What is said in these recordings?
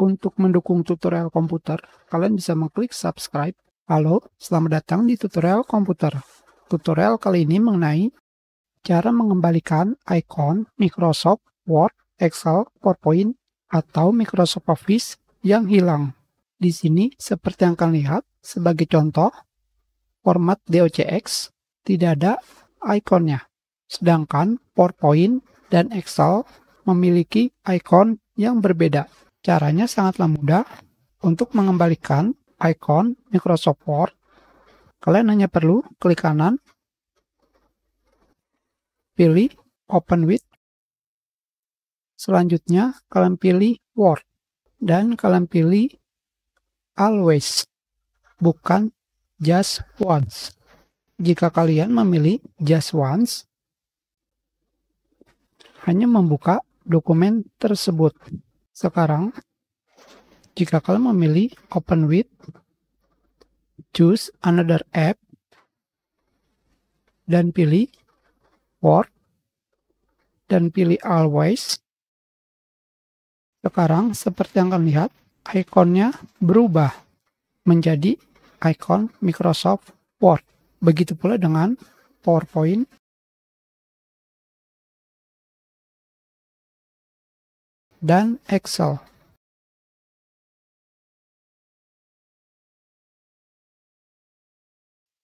Untuk mendukung tutorial komputer, kalian bisa mengklik subscribe. Halo, selamat datang di tutorial komputer. Tutorial kali ini mengenai cara mengembalikan icon Microsoft Word, Excel, PowerPoint, atau Microsoft Office yang hilang. Di sini, seperti yang kalian lihat, sebagai contoh, format DOCX tidak ada ikonnya. Sedangkan PowerPoint dan Excel memiliki ikon yang berbeda. Caranya sangatlah mudah. Untuk mengembalikan icon Microsoft Word, kalian hanya perlu klik kanan, pilih Open with. Selanjutnya, kalian pilih Word. Dan kalian pilih Always, bukan Just Once. Jika kalian memilih Just Once, hanya membuka dokumen tersebut. Sekarang, jika kalian memilih Open With, choose Another App, dan pilih Word, dan pilih Always. Sekarang, seperti yang kalian lihat, ikonnya berubah menjadi ikon Microsoft Word. Begitu pula dengan PowerPoint dan Excel.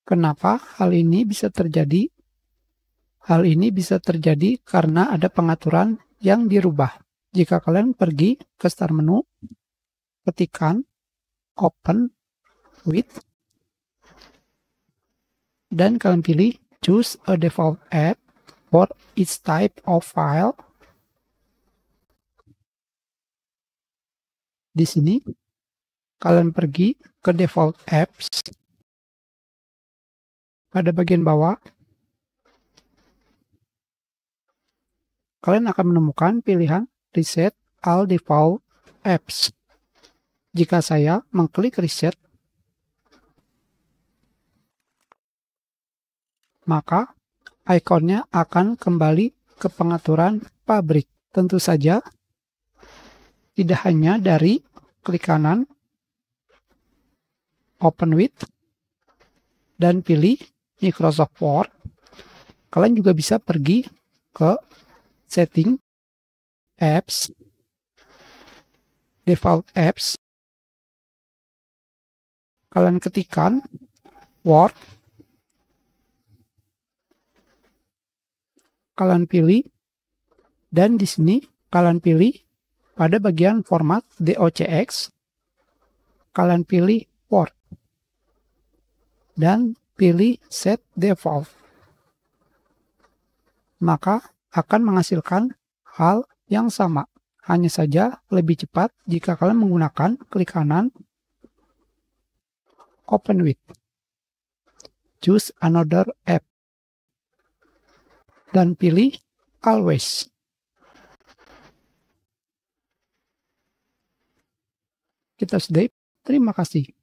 Kenapa hal ini bisa terjadi? Hal ini bisa terjadi karena ada pengaturan yang dirubah. Jika kalian pergi ke start menu, ketikan open with dan kalian pilih choose a default app for each type of file di sini kalian pergi ke default apps pada bagian bawah kalian akan menemukan pilihan reset all default apps jika saya mengklik reset maka ikonnya akan kembali ke pengaturan pabrik tentu saja tidak hanya dari klik kanan, open with, dan pilih Microsoft Word. Kalian juga bisa pergi ke setting, apps, default apps. Kalian ketikkan Word. Kalian pilih dan di sini kalian pilih pada bagian format DOCX, kalian pilih port dan pilih set default. Maka akan menghasilkan hal yang sama. Hanya saja lebih cepat jika kalian menggunakan klik kanan Open with. Choose another app. Dan pilih Always. kita sudahi. Terima kasih.